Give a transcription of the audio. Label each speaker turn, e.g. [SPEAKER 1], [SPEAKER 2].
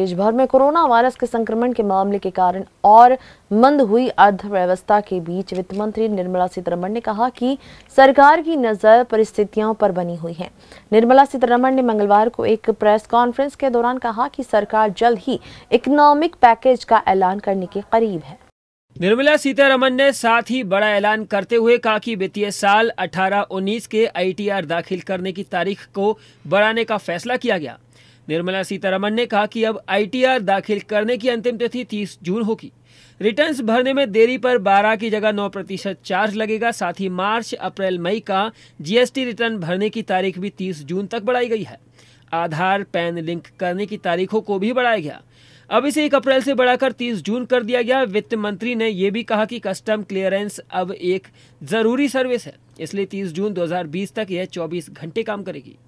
[SPEAKER 1] देश भर में कोरोना वायरस के संक्रमण के मामले के कारण और मंद हुई अर्थव्यवस्था के बीच वित्त मंत्री निर्मला सीतारमण ने कहा कि सरकार की नजर परिस्थितियों पर बनी हुई है निर्मला सीतारमण ने मंगलवार को एक प्रेस कॉन्फ्रेंस के दौरान कहा कि सरकार जल्द ही इकोनॉमिक पैकेज का ऐलान करने के करीब है
[SPEAKER 2] निर्मला सीतारमण ने साथ ही बड़ा ऐलान करते हुए कहा कि वित्तीय साल 18-19 के आईटीआर दाखिल करने की तारीख को बढ़ाने का फैसला किया गया निर्मला सीतारमन ने कहा कि अब आईटीआर दाखिल करने की अंतिम तिथि 30 जून होगी रिटर्न्स भरने में देरी पर 12 की जगह 9 प्रतिशत चार्ज लगेगा साथ ही मार्च अप्रैल मई का जीएसटी रिटर्न भरने की तारीख भी 30 जून तक बढ़ाई गई है आधार पैन लिंक करने की तारीखों को भी बढ़ाया गया अब इसे एक अप्रैल से बढ़ाकर 30 जून कर दिया गया वित्त मंत्री ने यह भी कहा कि कस्टम क्लियरेंस अब एक जरूरी सर्विस है इसलिए 30 जून 2020 तक यह 24 घंटे काम करेगी